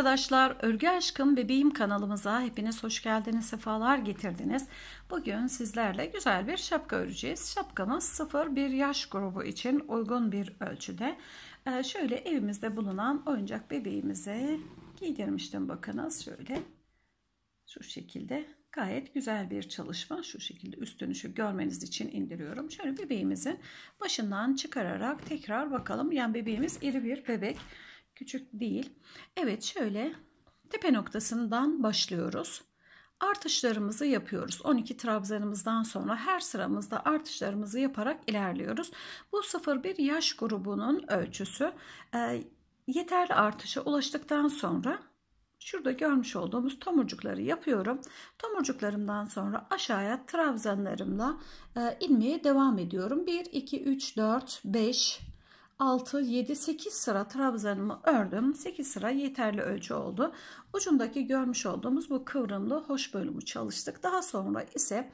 arkadaşlar, Örgü Aşkım Bebeğim kanalımıza hepiniz hoş geldiniz, sefalar getirdiniz. Bugün sizlerle güzel bir şapka öreceğiz. Şapkamız 0-1 yaş grubu için uygun bir ölçüde. Ee, şöyle evimizde bulunan oyuncak bebeğimize giydirmiştim bakınız. Şöyle şu şekilde gayet güzel bir çalışma. Şu şekilde üstünü şu görmeniz için indiriyorum. Şöyle bebeğimizin başından çıkararak tekrar bakalım. Yani bebeğimiz iri bir bebek. Küçük değil. Evet şöyle tepe noktasından başlıyoruz. Artışlarımızı yapıyoruz. 12 trabzanımızdan sonra her sıramızda artışlarımızı yaparak ilerliyoruz. Bu 0-1 yaş grubunun ölçüsü. E, yeterli artışa ulaştıktan sonra Şurada görmüş olduğumuz tomurcukları yapıyorum. Tomurcuklarımdan sonra aşağıya trabzanlarımla e, inmeye devam ediyorum. 1, 2, 3, 4, 5, 6, 7, 8 sıra trabzanımı ördüm. 8 sıra yeterli ölçü oldu. Ucundaki görmüş olduğumuz bu kıvrımlı hoş bölümü çalıştık. Daha sonra ise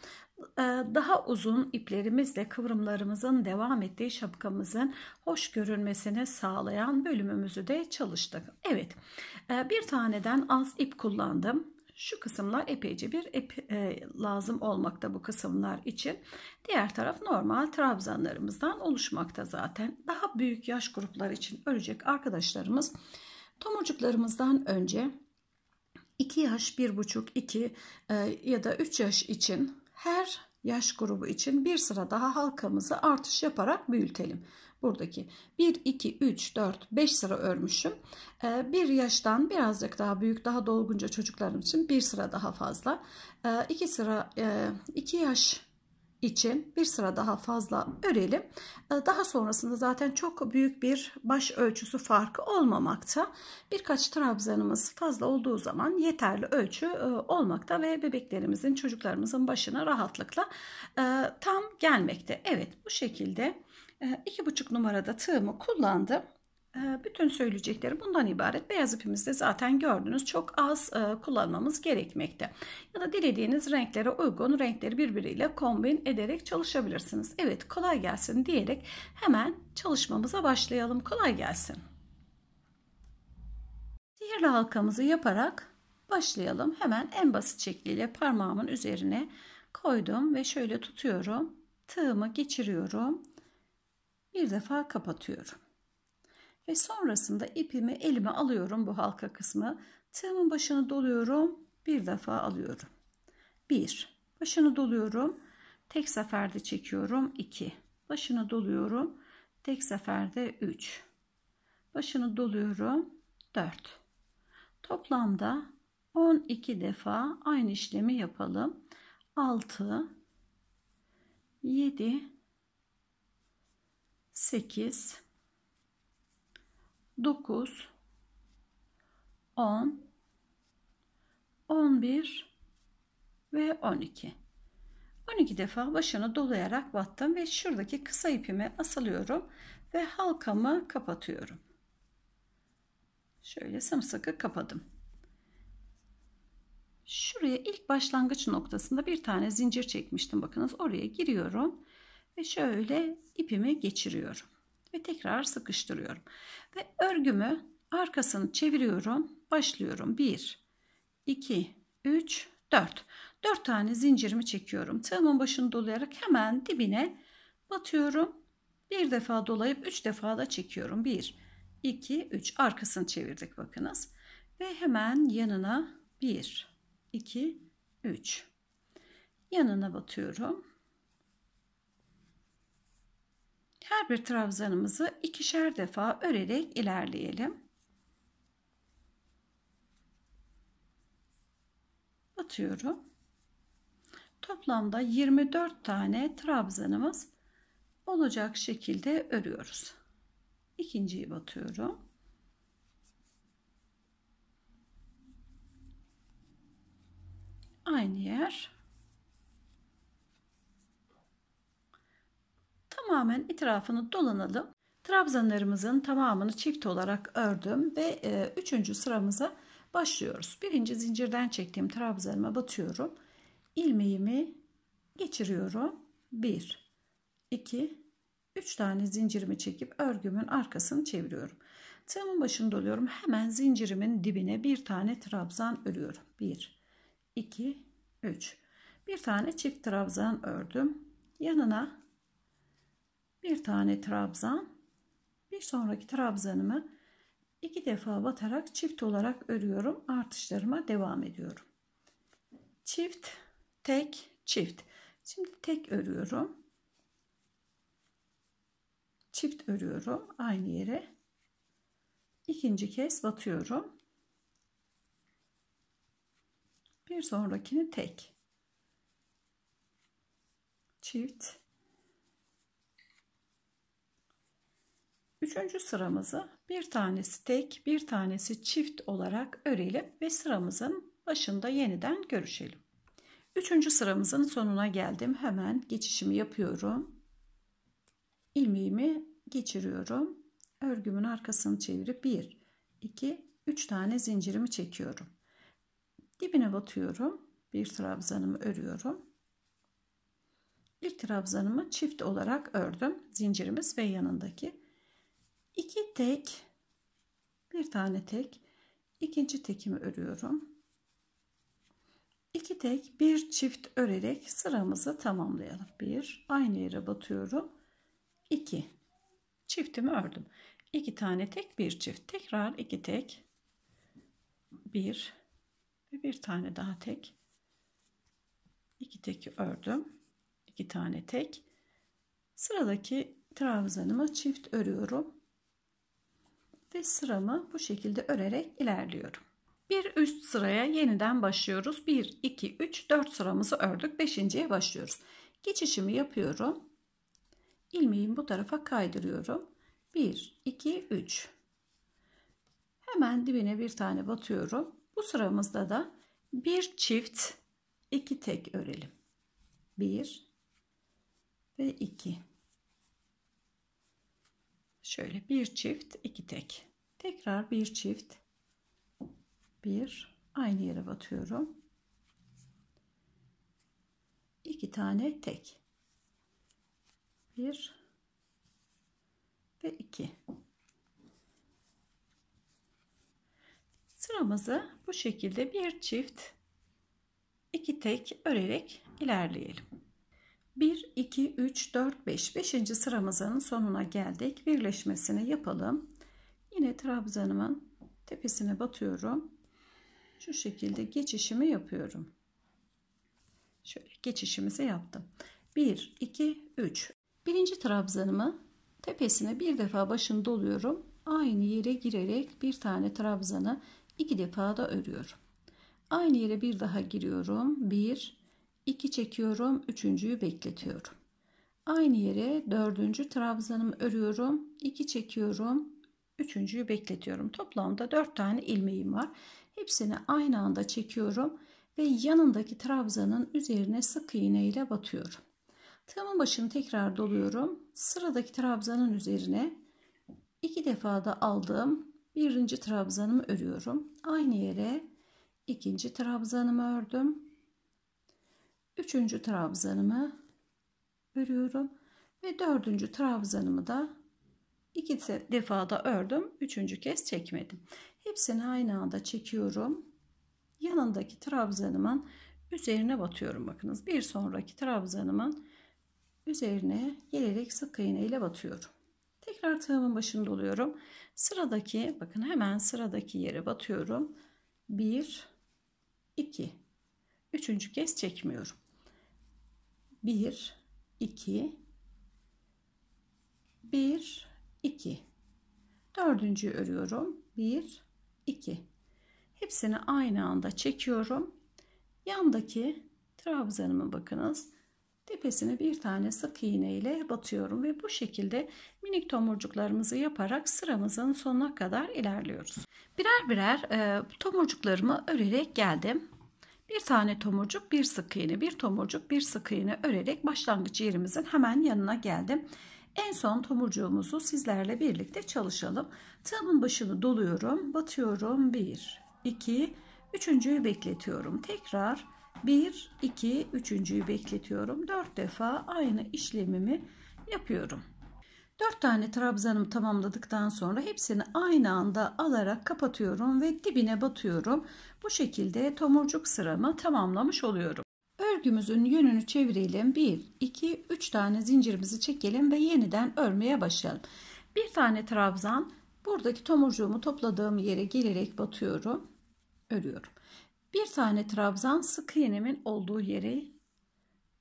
e, daha uzun iplerimizle kıvrımlarımızın devam ettiği şapkamızın hoş görünmesini sağlayan bölümümüzü de çalıştık. Evet e, bir taneden az ip kullandım. Şu kısımlar epeyce bir epe, e, lazım olmakta bu kısımlar için. Diğer taraf normal trabzanlarımızdan oluşmakta zaten. Daha büyük yaş grupları için ölecek arkadaşlarımız tomurcuklarımızdan önce 2 yaş, 1,5, 2 e, ya da 3 yaş için her yaş grubu için bir sıra daha halkamızı artış yaparak büyütelim buradaki 1 2 3 4 5 sıra örmüşüm ee, bir yaştan birazcık daha büyük daha dolgunca çocuklarım için bir sıra daha fazla e, sıra e, iki yaş için bir sıra daha fazla örelim. Ee, daha sonrasında zaten çok büyük bir baş ölçüsü farkı olmamakta. Birkaç trabzanımız fazla olduğu zaman yeterli ölçü e, olmakta ve bebeklerimizin, çocuklarımızın başına rahatlıkla e, tam gelmekte. Evet bu şekilde ee, iki buçuk numarada tığımı kullandım. Ee, bütün söyleyeceklerim bundan ibaret. Beyaz ipimizde zaten gördünüz çok az e, kullanmamız gerekmekte. Ya da dilediğiniz renklere uygun renkleri birbiriyle kombin ederek çalışabilirsiniz. Evet kolay gelsin diyerek hemen çalışmamıza başlayalım. Kolay gelsin. Sihirli halkamızı yaparak başlayalım. Hemen en basit şekliyle parmağımın üzerine koydum ve şöyle tutuyorum. Tığımı geçiriyorum bir defa kapatıyorum. Ve sonrasında ipimi elime alıyorum bu halka kısmı. Tığımın başını doluyorum. Bir defa alıyorum. 1. Başını doluyorum. Tek seferde çekiyorum. 2. Başını doluyorum. Tek seferde 3. Başını doluyorum. 4. Toplamda 12 defa aynı işlemi yapalım. 6 7 8 9 10 11 ve 12 12 defa başını dolayarak battım ve şuradaki kısa ipime asılıyorum ve halkamı kapatıyorum şöyle sımsıkı kapadım şuraya ilk başlangıç noktasında bir tane zincir çekmiştim bakınız oraya giriyorum ve şöyle ipimi geçiriyorum ve tekrar sıkıştırıyorum ve örgümü arkasını çeviriyorum başlıyorum 1 2 3 4 4 tane zincirimi çekiyorum tığımın başını dolayarak hemen dibine batıyorum bir defa dolayıp 3 defa da çekiyorum 1 2 3 arkasını çevirdik bakınız ve hemen yanına 1 2 3 yanına batıyorum Her bir trabzanımızı ikişer defa örerek ilerleyelim. Batıyorum. Toplamda 24 tane trabzanımız olacak şekilde örüyoruz. İkinciyi batıyorum. Aynı yer. tamamen etrafını dolanalım. Trabzanlarımızın tamamını çift olarak ördüm ve e, üçüncü sıramıza başlıyoruz. Birinci zincirden çektiğim trabzanıma batıyorum. İlmeğimi geçiriyorum. 1, 2, 3 tane zincirimi çekip örgümün arkasını çeviriyorum. Tığımın başını doluyorum. Hemen zincirimin dibine bir tane trabzan örüyorum. 1, 2, 3. Bir tane çift trabzan ördüm. Yanına bir tane trabzan bir sonraki trabzanımı iki defa batarak çift olarak örüyorum artışlarıma devam ediyorum çift tek çift şimdi tek örüyorum çift örüyorum aynı yere ikinci kez batıyorum bir sonrakini tek çift Üçüncü sıramızı bir tanesi tek, bir tanesi çift olarak örelim ve sıramızın başında yeniden görüşelim. Üçüncü sıramızın sonuna geldim. Hemen geçişimi yapıyorum. İlmeğimi geçiriyorum. Örgümün arkasını çevirip 1, 2, 3 tane zincirimi çekiyorum. Dibine batıyorum. Bir trabzanımı örüyorum. İlk trabzanımı çift olarak ördüm. Zincirimiz ve yanındaki 2 tek bir tane tek ikinci tekimi örüyorum. 2 tek bir çift örerek sıramızı tamamlayalım. 1 aynı yere batıyorum. 2 çiftimi ördüm. 2 tane tek bir çift. Tekrar 2 tek. 1 ve bir tane daha tek. 2 teki ördüm. 2 tane tek. Sıradaki trabzanımı çift örüyorum ve sıramı bu şekilde örerek ilerliyorum. Bir üst sıraya yeniden başlıyoruz. 1, 2, 3, 4 sıramızı ördük. 5.ye başlıyoruz. Geçişimi yapıyorum. İlmeğimi bu tarafa kaydırıyorum. 1, 2, 3. Hemen dibine bir tane batıyorum. Bu sıramızda da bir çift iki tek örelim. 1 ve 2. Şöyle bir çift, iki tek. Tekrar bir çift, bir aynı yere batıyorum. iki tane tek. Bir ve iki. Sıramızı bu şekilde bir çift, iki tek örerek ilerleyelim. 1, 2, 3, 4, 5. 5. sıramızın sonuna geldik. Birleşmesini yapalım. Yine trabzanımın tepesine batıyorum. Şu şekilde geçişimi yapıyorum. Şöyle geçişimizi yaptım. 1, 2, 3. Birinci trabzanımı tepesine bir defa başını doluyorum. Aynı yere girerek bir tane trabzanı iki defa da örüyorum. Aynı yere bir daha giriyorum. 1, 2 çekiyorum. Üçüncüyü bekletiyorum. Aynı yere dördüncü trabzanımı örüyorum. 2 çekiyorum. Üçüncüyü bekletiyorum. Toplamda 4 tane ilmeğim var. Hepsini aynı anda çekiyorum ve yanındaki trabzanın üzerine sık iğne ile batıyorum. Tığımın başını tekrar doluyorum. Sıradaki trabzanın üzerine iki defa da aldığım birinci trabzanımı örüyorum. Aynı yere ikinci trabzanımı ördüm üçüncü trabzanımı örüyorum ve dördüncü trabzanımı da iki defa da ördüm üçüncü kez çekmedim hepsini aynı anda çekiyorum yanındaki trabzanımın üzerine batıyorum bakınız bir sonraki trabzanımın üzerine gelerek sık iğne ile batıyorum tekrar tığımın başında doluyorum. sıradaki bakın hemen sıradaki yere batıyorum 1 2 üçüncü kez çekmiyorum 1 2 1 2 dördüncü örüyorum 1 2 hepsini aynı anda çekiyorum yandaki trabzanımı bakınız tepesine bir tane sık iğne ile batıyorum ve bu şekilde minik tomurcuklarımızı yaparak sıramızın sonuna kadar ilerliyoruz. Birer birer e, tomurcuklarımı örerek geldim. Bir tane tomurcuk, bir sık iğne, bir tomurcuk, bir sık iğne örerek başlangıç yerimizin hemen yanına geldim. En son tomurcuğumuzu sizlerle birlikte çalışalım. Tığımın başını doluyorum, batıyorum. 1, 2, 3.yü bekletiyorum. Tekrar 1, 2, 3.yü bekletiyorum. 4 defa aynı işlemimi yapıyorum. 4 tane trabzanımı tamamladıktan sonra hepsini aynı anda alarak kapatıyorum ve dibine batıyorum. Bu şekilde tomurcuk sıramı tamamlamış oluyorum. Örgümüzün yönünü çevirelim. 1, 2, 3 tane zincirimizi çekelim ve yeniden örmeye başlayalım. Bir tane trabzan buradaki tomurcuğumu topladığım yere gelerek batıyorum. Örüyorum. Bir tane trabzan sık iğnemin olduğu yere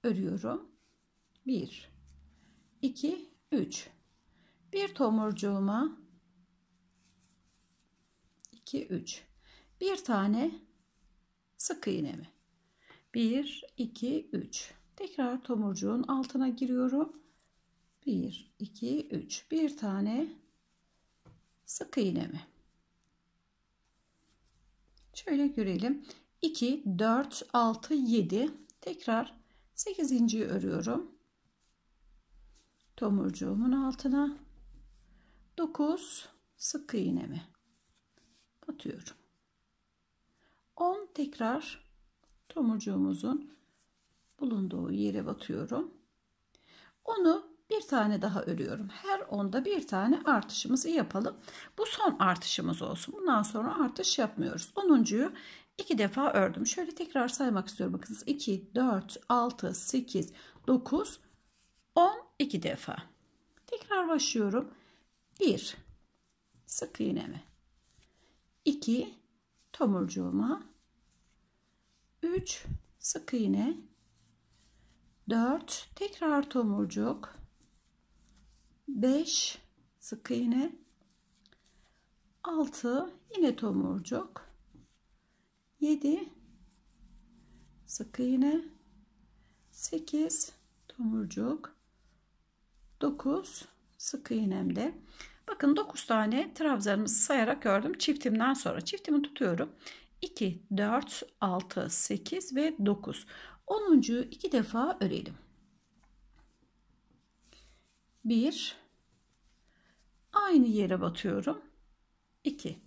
örüyorum. 1, 2, 3. Bir tomurcuğuma 2 3 bir tane sık iğnemi 1 2 3 tekrar tomurcuğun altına giriyorum 1 2 3 bir tane sık iğnemi şöyle görelim 2 4 6 7 tekrar 8. örüyorum tomurcuğumun altına 9 sık iğnemi batıyorum. 10 tekrar tomurcuğumuzun bulunduğu yere batıyorum. Onu bir tane daha örüyorum. Her onda bir tane artışımızı yapalım. Bu son artışımız olsun. Bundan sonra artış yapmıyoruz. 10.yu iki defa ördüm. Şöyle tekrar saymak istiyorum. Bakınız 2, 4, 6, 8, 9, 10, 2 defa. Tekrar başlıyorum. 1. Sık iğneme. 2. Tomurcuğuma. 3. Sık iğne. 4. Tekrar tomurcuk. 5. Sık iğne. 6. Yine tomurcuk. 7. Sık iğne. 8. Tomurcuk. 9 sık iğnemde. Bakın 9 tane trabzanımızı sayarak ördüm. Çiftimden sonra çiftimi tutuyorum. 2, 4, 6, 8 ve 9. 10. iki defa örelim. 1 aynı yere batıyorum. 2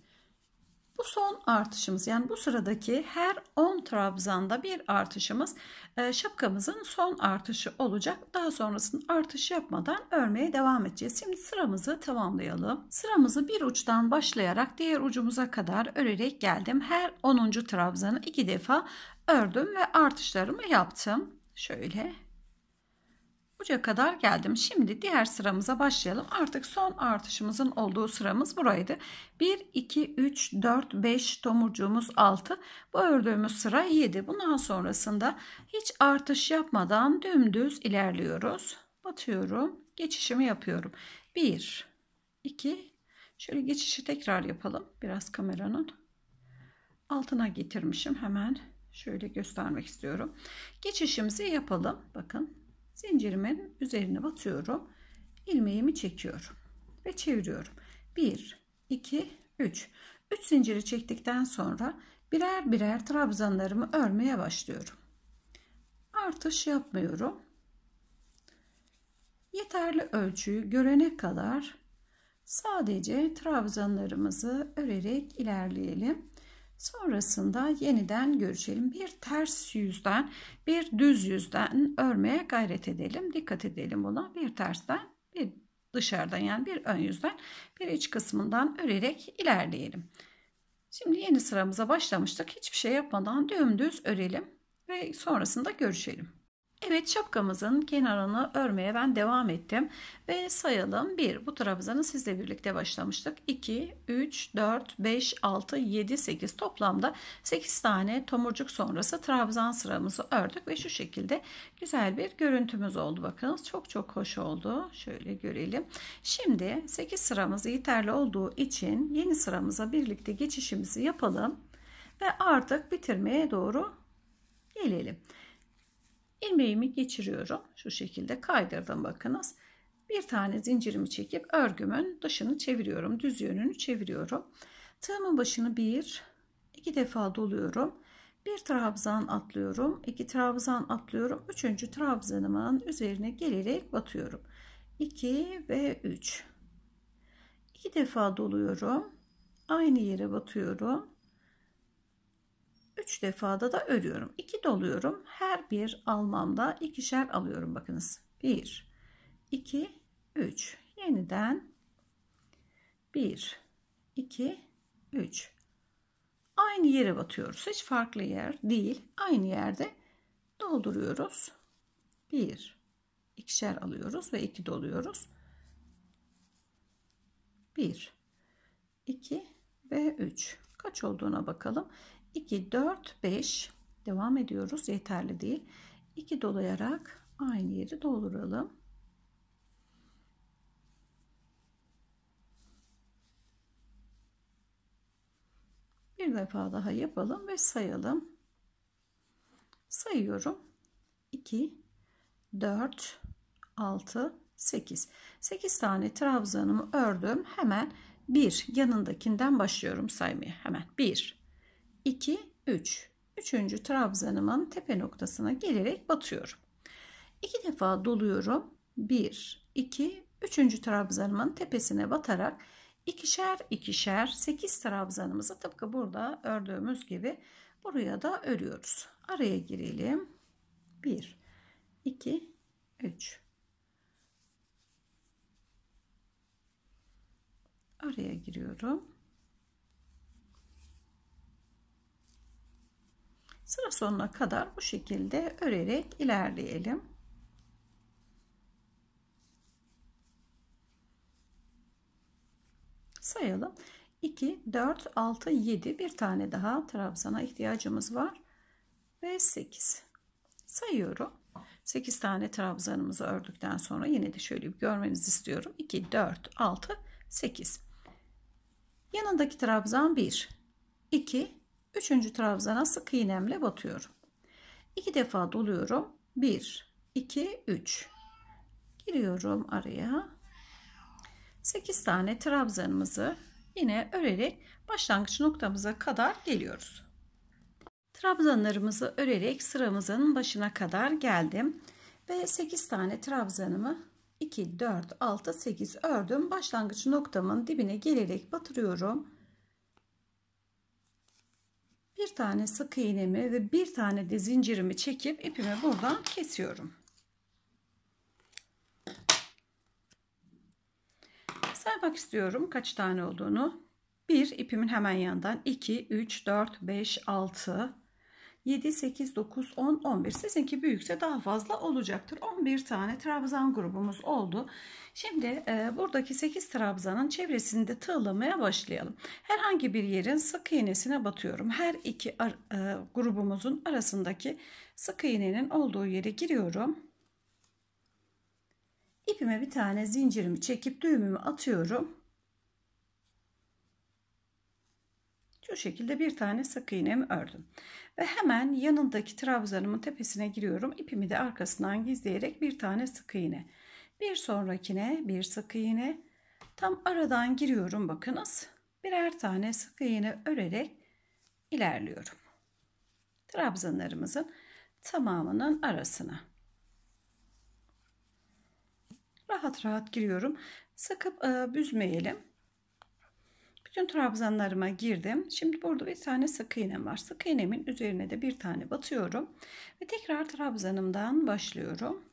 bu son artışımız yani bu sıradaki her 10 trabzanda bir artışımız e, şapkamızın son artışı olacak. Daha sonrasında artış yapmadan örmeye devam edeceğiz. Şimdi sıramızı tamamlayalım. Sıramızı bir uçtan başlayarak diğer ucumuza kadar örerek geldim. Her 10. trabzanı iki defa ördüm ve artışlarımı yaptım. Şöyle Buca kadar geldim. Şimdi diğer sıramıza başlayalım. Artık son artışımızın olduğu sıramız buraydı. 1, 2, 3, 4, 5 tomurcuğumuz 6. Bu ördüğümüz sıra 7. Bundan sonrasında hiç artış yapmadan dümdüz ilerliyoruz. Batıyorum. Geçişimi yapıyorum. 1, 2, şöyle geçişi tekrar yapalım. Biraz kameranın altına getirmişim. Hemen şöyle göstermek istiyorum. Geçişimizi yapalım. Bakın Zincirimin üzerine batıyorum. ilmeğimi çekiyorum ve çeviriyorum. 1, 2, 3. 3 zinciri çektikten sonra birer birer trabzanlarımı örmeye başlıyorum. Artış yapmıyorum. Yeterli ölçüyü görene kadar sadece trabzanlarımızı örerek ilerleyelim. Sonrasında yeniden görüşelim. Bir ters yüzden, bir düz yüzden örmeye gayret edelim. Dikkat edelim buna. Bir tersten, bir dışarıdan yani bir ön yüzden, bir iç kısmından örerek ilerleyelim. Şimdi yeni sıramıza başlamıştık. Hiçbir şey yapmadan dümdüz örelim ve sonrasında görüşelim. Evet şapkamızın kenarını örmeye ben devam ettim. Ve sayalım. 1. Bu trabzanı sizle birlikte başlamıştık. 2, 3, 4, 5, 6, 7, 8 toplamda 8 tane tomurcuk sonrası trabzan sıramızı ördük. Ve şu şekilde güzel bir görüntümüz oldu. Bakınız çok çok hoş oldu. Şöyle görelim. Şimdi 8 sıramız yeterli olduğu için yeni sıramıza birlikte geçişimizi yapalım. Ve artık bitirmeye doğru gelelim ilmeğimi geçiriyorum. Şu şekilde kaydırdım bakınız. Bir tane zincirimi çekip örgümün dışını çeviriyorum. Düz yönünü çeviriyorum. Tığımın başını bir, iki defa doluyorum. Bir trabzan atlıyorum. iki trabzan atlıyorum. Üçüncü trabzanımın üzerine gelerek batıyorum. 2 ve 3. 2 defa doluyorum. Aynı yere batıyorum. 3 defada da örüyorum. 2 doluyorum. Her bir almamda ikişer alıyorum. Bakınız. 1 2 3 yeniden 1 2 3 aynı yere batıyoruz. Hiç farklı yer değil. Aynı yerde dolduruyoruz. 1 ikişer alıyoruz ve 2 doluyoruz. 1 2 ve 3 kaç olduğuna bakalım. 2, 4, 5 devam ediyoruz. Yeterli değil. 2 dolayarak aynı yeri dolduralım. Bir defa daha yapalım ve sayalım. Sayıyorum. 2, 4, 6, 8. 8 tane trabzanımı ördüm. Hemen bir yanındakinden başlıyorum saymaya. Hemen bir. 2, 3. Üçüncü trabzanımın tepe noktasına gelerek batıyorum. İki defa doluyorum. 1, 2, 3. trabzanımın tepesine batarak ikişer ikişer 8 trabzanımızı tıpkı burada ördüğümüz gibi buraya da örüyoruz. Araya girelim. 1, 2, 3. Araya giriyorum. Sıra sonuna kadar bu şekilde örerek ilerleyelim. Sayalım. 2, 4, 6, 7 bir tane daha trabzana ihtiyacımız var. Ve 8. Sayıyorum. 8 tane trabzanımızı ördükten sonra yine de şöyle bir görmenizi istiyorum. 2, 4, 6, 8. Yanındaki trabzan 1, 2, Üçüncü trabzana sık iğnemle batıyorum. İki defa doluyorum. Bir, iki, üç. Giriyorum araya. Sekiz tane trabzanımızı yine örerek başlangıç noktamıza kadar geliyoruz. Trabzanlarımızı örerek sıramızın başına kadar geldim. Ve 8 tane trabzanımı 2, 4, 6, 8 ördüm. Başlangıç noktamın dibine gelerek batırıyorum bir tane sık iğnemi ve bir tane de zincirimi çekip ipimi buradan kesiyorum. Saymak istiyorum kaç tane olduğunu. Bir ipimin hemen yanından 2, 3, 4, 5, 6, 7, 8, 9, 10, 11. Sizinki büyükse daha fazla olacaktır. 11 tane trabzan grubumuz oldu. Şimdi e, buradaki 8 trabzanın çevresinde tığlamaya başlayalım. Herhangi bir yerin sık iğnesine batıyorum. Her iki ar, e, grubumuzun arasındaki sık iğnenin olduğu yere giriyorum. İpime bir tane zincirimi çekip düğümümü atıyorum. Şu şekilde bir tane sık iğnemi ördüm. Ve hemen yanındaki trabzanımın tepesine giriyorum. İpimi de arkasından gizleyerek bir tane sık iğne. Bir sonrakine bir sık iğne. Tam aradan giriyorum bakınız. Birer tane sık iğne örerek ilerliyorum. Trabzanlarımızın tamamının arasına. Rahat rahat giriyorum. Sakıp e, büzmeyelim. Bütün trabzanlarıma girdim. Şimdi burada bir tane sık iğnem var. Sık iğnemin üzerine de bir tane batıyorum. Ve tekrar trabzanımdan başlıyorum.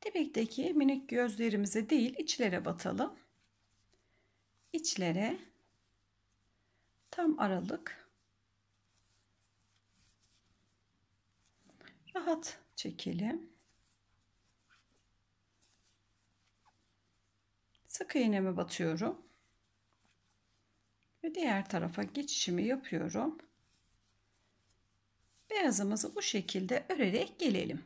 Tepekteki minik gözlerimize değil içlere batalım. İçlere tam aralık rahat çekelim. Sık iğneme batıyorum ve diğer tarafa geçişimi yapıyorum. Beyazımızı bu şekilde örerek gelelim.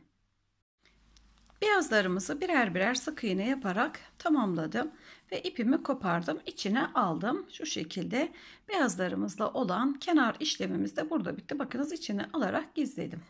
Beyazlarımızı birer birer sık iğne yaparak tamamladım ve ipimi kopardım, içine aldım. Şu şekilde beyazlarımızla olan kenar işlemimiz de burada bitti. Bakınız içine alarak gizledim.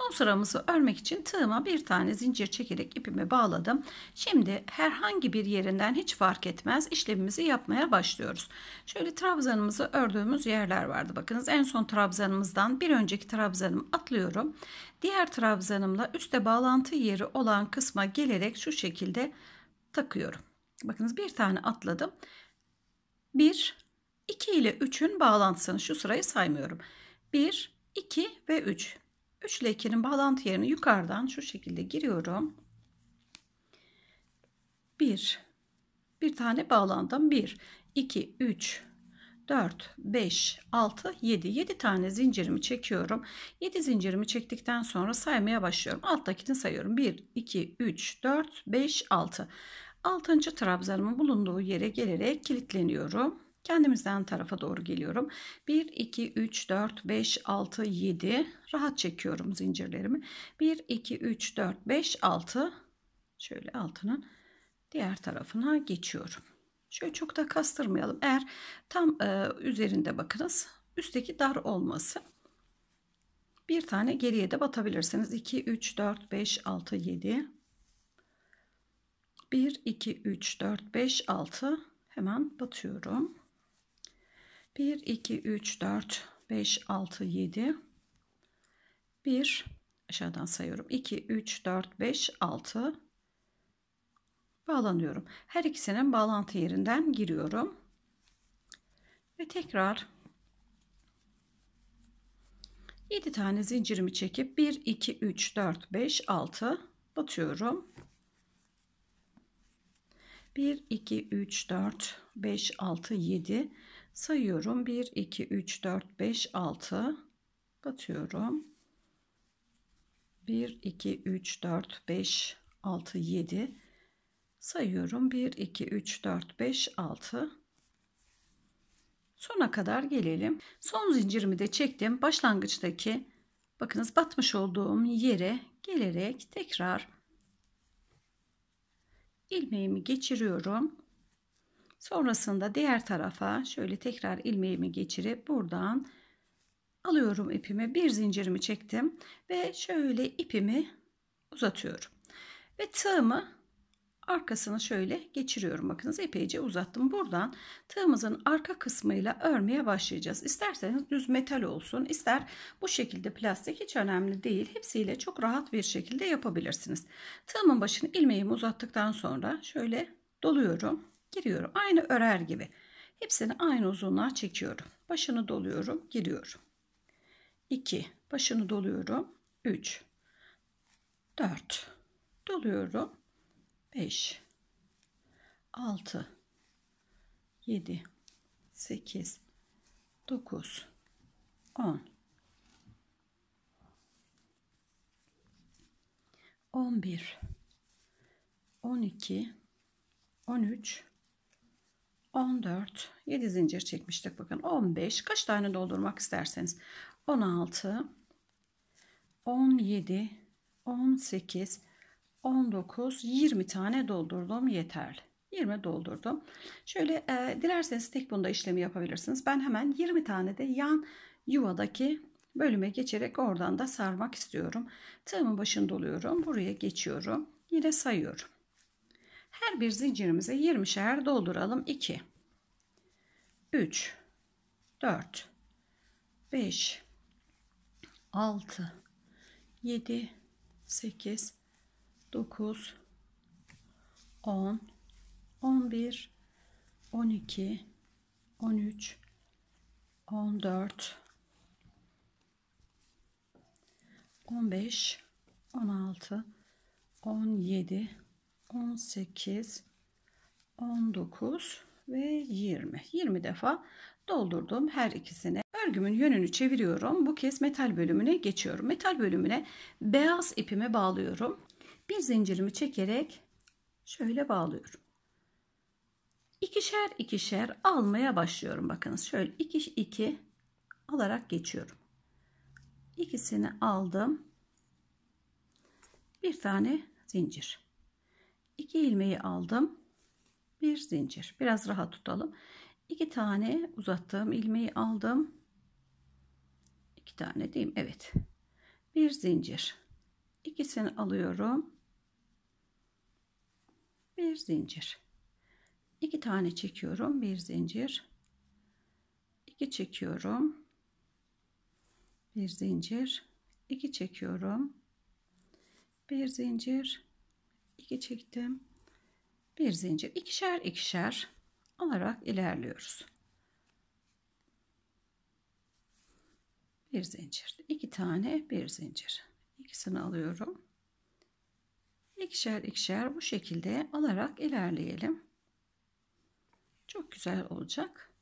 Son sıramızı örmek için tığıma bir tane zincir çekerek ipimi bağladım. Şimdi herhangi bir yerinden hiç fark etmez işlemimizi yapmaya başlıyoruz. Şöyle trabzanımızı ördüğümüz yerler vardı. Bakınız en son trabzanımızdan bir önceki trabzanımı atlıyorum. Diğer trabzanımla üste bağlantı yeri olan kısma gelerek şu şekilde takıyorum. Bakınız bir tane atladım. 1, 2 ile 3'ün bağlantısını şu sırayı saymıyorum. 1, 2 ve 3. Üçlü ekenin bağlantı yerine yukarıdan şu şekilde giriyorum. 1, bir tane bağlandım. 1, 2, 3, 4, 5, 6, 7. 7 tane zincirimi çekiyorum. 7 zincirimi çektikten sonra saymaya başlıyorum. Alttakini sayıyorum. 1, 2, 3, 4, 5, 6. 6. trabzanımın bulunduğu yere gelerek kilitleniyorum. Kendimizden tarafa doğru geliyorum. 1, 2, 3, 4, 5, 6, 7. Rahat çekiyorum zincirlerimi. 1, 2, 3, 4, 5, 6. Şöyle altının diğer tarafına geçiyorum. Şöyle çok da kastırmayalım. Eğer tam e, üzerinde bakınız üstteki dar olması. Bir tane geriye de batabilirsiniz. 2, 3, 4, 5, 6, 7. 1, 2, 3, 4, 5, 6. Hemen batıyorum. 1 2 3 4 5 6 7 1 aşağıdan sayıyorum 2 3 4 5 6 bağlanıyorum her ikisinin bağlantı yerinden giriyorum ve tekrar 7 tane zincirimi çekip 1 2 3 4 5 6 batıyorum 1 2 3 4 5 6 7 sayıyorum 1 2 3 4 5 6 batıyorum 1 2 3 4 5 6 7 sayıyorum 1 2 3 4 5 6 sona kadar gelelim son zincirimi de çektim başlangıçtaki bakınız batmış olduğum yere gelerek tekrar ilmeğimi geçiriyorum Sonrasında diğer tarafa şöyle tekrar ilmeğimi geçirip buradan alıyorum ipimi. Bir zincirimi çektim ve şöyle ipimi uzatıyorum. Ve tığımı arkasını şöyle geçiriyorum. Bakınız epeyce uzattım. Buradan tığımızın arka kısmıyla örmeye başlayacağız. İsterseniz düz metal olsun, ister bu şekilde plastik hiç önemli değil. Hepsiyle çok rahat bir şekilde yapabilirsiniz. Tığımın başını ilmeğimi uzattıktan sonra şöyle doluyorum giriyorum. Aynı örer gibi. Hepsini aynı uzunluğa çekiyorum. Başını doluyorum, giriyorum. 2. Başını doluyorum. 3. 4. Doluyorum. 5. 6. 7. 8. 9. 10. 11 12 13 14 7 zincir çekmiştik bakın 15 kaç tane doldurmak isterseniz 16 17 18 19 20 tane doldurdum yeterli 20 doldurdum şöyle e, dilerseniz tek bunda işlemi yapabilirsiniz ben hemen 20 tane de yan yuvadaki bölüme geçerek oradan da sarmak istiyorum tığımın başını doluyorum buraya geçiyorum yine sayıyorum her bir zincirimize 20'şer dolduralım. 2 3 4 5 6 7 8 9 10 11 12 13 14 15 16 17 18, 19 ve 20. 20 defa doldurdum her ikisini. Örgümün yönünü çeviriyorum. Bu kez metal bölümüne geçiyorum. Metal bölümüne beyaz ipimi bağlıyorum. Bir zincirimi çekerek şöyle bağlıyorum. İkişer ikişer almaya başlıyorum. Bakınız şöyle iki iki alarak geçiyorum. İkisini aldım. Bir tane zincir. 2 ilmeği aldım. Bir zincir. Biraz rahat tutalım. 2 tane uzattığım ilmeği aldım. 2 tane değil mi? Evet. Bir zincir. İkisini alıyorum. Bir zincir. 2 tane çekiyorum. Bir zincir. 2 çekiyorum. Bir zincir. 2 çekiyorum. Bir zincir 2 çektim. Bir zincir ikişer ikişer alarak ilerliyoruz. Bir zincir, iki tane bir zincir. İkisini alıyorum. İkişer ikişer bu şekilde alarak ilerleyelim. Çok güzel olacak.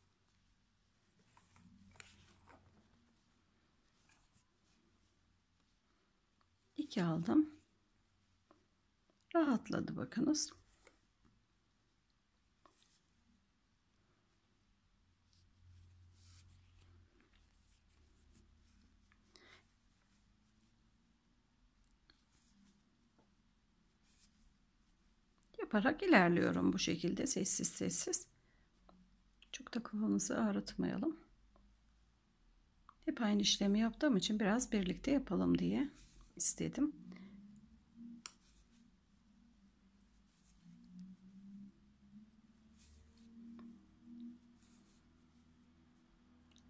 İki aldım rahatladı bakınız. yaparak ilerliyorum bu şekilde sessiz sessiz. Çok da kafamızı ağrıtmayalım. Hep aynı işlemi yaptığım için biraz birlikte yapalım diye istedim.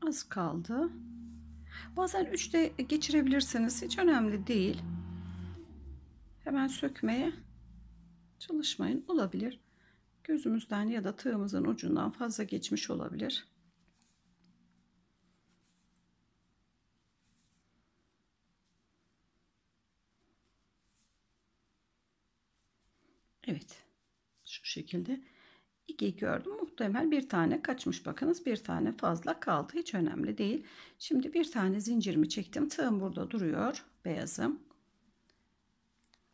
Az kaldı. Bazen 3 de geçirebilirsiniz. Hiç önemli değil. Hemen sökmeye çalışmayın. Olabilir. Gözümüzden ya da tığımızın ucundan fazla geçmiş olabilir. Evet. Şu şekilde. 2 gördüm. Muhtemel bir tane kaçmış bakınız. Bir tane fazla kaldı. Hiç önemli değil. Şimdi bir tane zincirimi çektim. Tığım burada duruyor. Beyazım.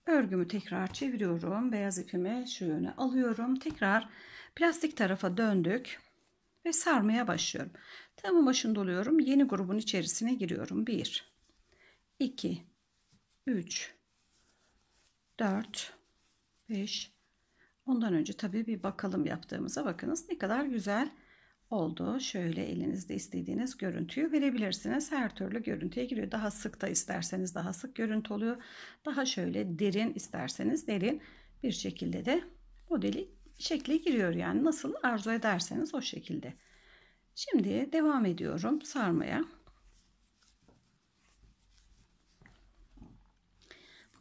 Örgümü tekrar çeviriyorum. Beyaz ipimi şu yöne alıyorum. Tekrar plastik tarafa döndük. Ve sarmaya başlıyorum. Tığımın başında doluyorum Yeni grubun içerisine giriyorum. 1, 2, 3, 4, 5, Ondan önce tabii bir bakalım yaptığımıza bakınız ne kadar güzel oldu. Şöyle elinizde istediğiniz görüntüyü verebilirsiniz. Her türlü görüntüye giriyor. Daha sık da isterseniz daha sık görüntü oluyor. Daha şöyle derin isterseniz derin bir şekilde de modeli şekle giriyor. Yani nasıl arzu ederseniz o şekilde. Şimdi devam ediyorum sarmaya.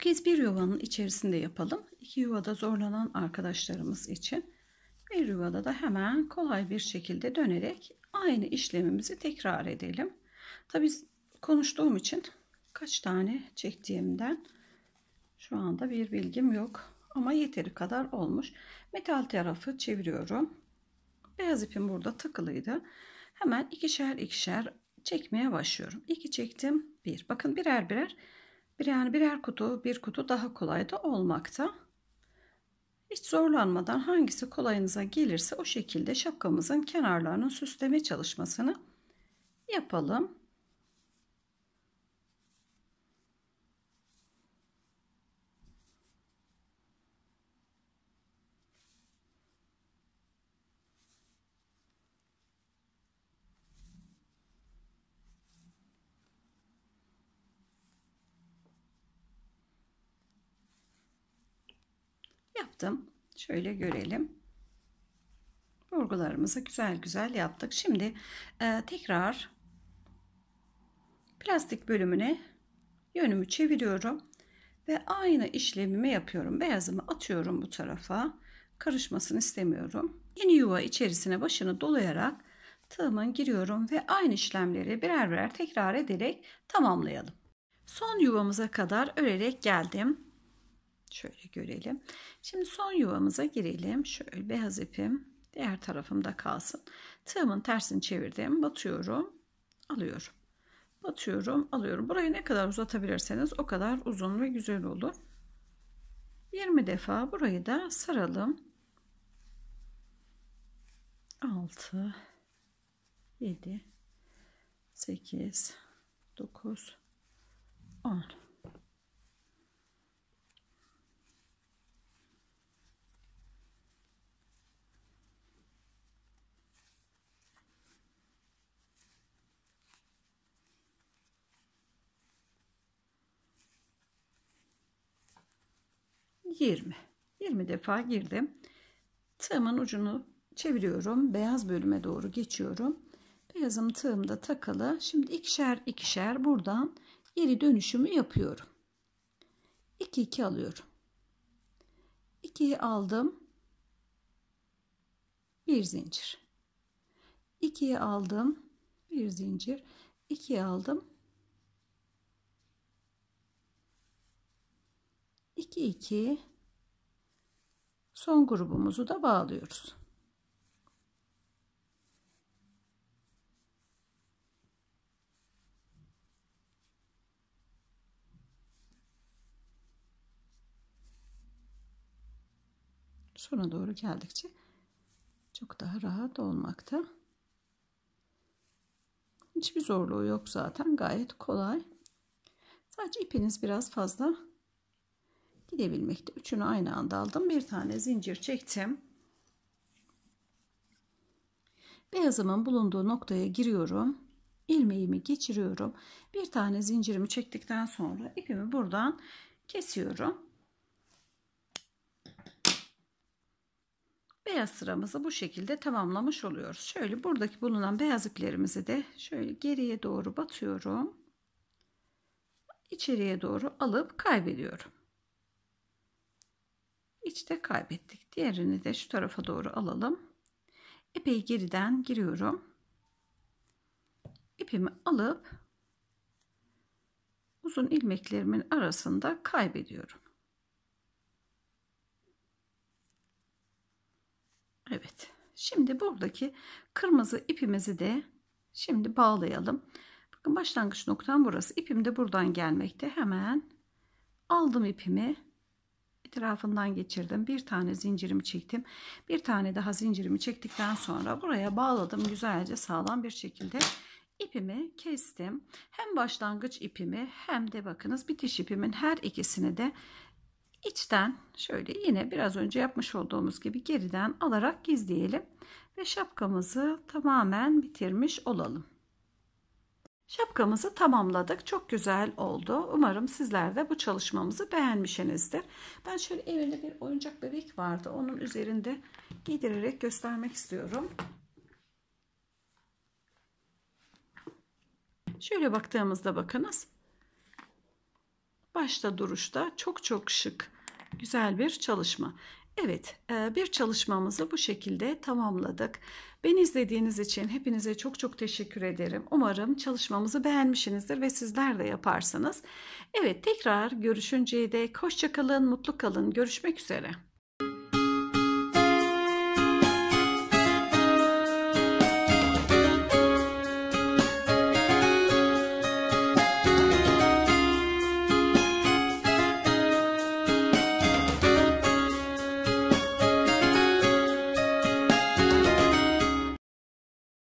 kez bir yuvanın içerisinde yapalım. İki yuvada zorlanan arkadaşlarımız için bir yuvada da hemen kolay bir şekilde dönerek aynı işlemimizi tekrar edelim. Tabi konuştuğum için kaç tane çektiğimden şu anda bir bilgim yok ama yeteri kadar olmuş. Metal tarafı çeviriyorum. Beyaz ipim burada takılıydı. Hemen ikişer ikişer çekmeye başlıyorum. İki çektim. bir. Bakın birer birer bir yani birer kutu, bir kutu daha kolay da olmakta. Hiç zorlanmadan hangisi kolayınıza gelirse o şekilde şapkamızın kenarlarının süsleme çalışmasını yapalım. yaptım. Şöyle görelim. Vurgularımızı güzel güzel yaptık. Şimdi e, tekrar plastik bölümüne yönümü çeviriyorum ve aynı işlemimi yapıyorum. Beyazımı atıyorum bu tarafa. Karışmasını istemiyorum. Yeni yuva içerisine başını dolayarak tığımın giriyorum ve aynı işlemleri birer birer tekrar ederek tamamlayalım. Son yuvamıza kadar örerek geldim. Şöyle görelim. Şimdi son yuvamıza girelim. Şöyle beyaz ipim diğer tarafımda kalsın. Tığımın tersini çevirdim. Batıyorum. Alıyorum. Batıyorum. Alıyorum. Burayı ne kadar uzatabilirseniz o kadar uzun ve güzel olur. 20 defa burayı da saralım. 6 7 8 9 10 20. 20 defa girdim. Tığımın ucunu çeviriyorum. Beyaz bölüme doğru geçiyorum. Beyazım tığımda takalı. Şimdi ikişer ikişer buradan geri dönüşümü yapıyorum. 2 2 alıyorum. 2'yi aldım. Bir zincir. 2'yi aldım. Bir zincir. 2'yi aldım. 2 2 son grubumuzu da bağlıyoruz. Sona doğru geldikçe çok daha rahat olmakta. Hiçbir zorluğu yok zaten. Gayet kolay. Sadece ipiniz biraz fazla gidebilmekte. Üçünü aynı anda aldım. Bir tane zincir çektim. Beyazımın bulunduğu noktaya giriyorum. ilmeğimi geçiriyorum. Bir tane zincirimi çektikten sonra ipimi buradan kesiyorum. Beyaz sıramızı bu şekilde tamamlamış oluyoruz. Şöyle buradaki bulunan beyaz iplerimizi de şöyle geriye doğru batıyorum. İçeriye doğru alıp kaybediyorum. İçte kaybettik. Diğerini de şu tarafa doğru alalım. Epey geriden giriyorum. İpimi alıp uzun ilmeklerimin arasında kaybediyorum. Evet. Şimdi buradaki kırmızı ipimizi de şimdi bağlayalım. Bakın başlangıç noktam burası. İpim de buradan gelmekte. Hemen aldım ipimi etrafından geçirdim. Bir tane zincirimi çektim. Bir tane daha zincirimi çektikten sonra buraya bağladım. Güzelce sağlam bir şekilde ipimi kestim. Hem başlangıç ipimi hem de bakınız bitiş ipimin her ikisini de içten şöyle yine biraz önce yapmış olduğumuz gibi geriden alarak gizleyelim ve şapkamızı tamamen bitirmiş olalım. Şapkamızı tamamladık. Çok güzel oldu. Umarım sizler de bu çalışmamızı beğenmişsinizdir. Ben şöyle evimde bir oyuncak bebek vardı. Onun üzerinde giydirerek göstermek istiyorum. Şöyle baktığımızda bakınız. Başta duruşta çok çok şık güzel bir çalışma. Evet, e, bir çalışmamızı bu şekilde tamamladık. Beni izlediğiniz için hepinize çok çok teşekkür ederim. Umarım çalışmamızı beğenmişsinizdir ve sizler de yaparsınız. Evet, tekrar görüşünceye dek hoşçakalın, mutlu kalın. Görüşmek üzere.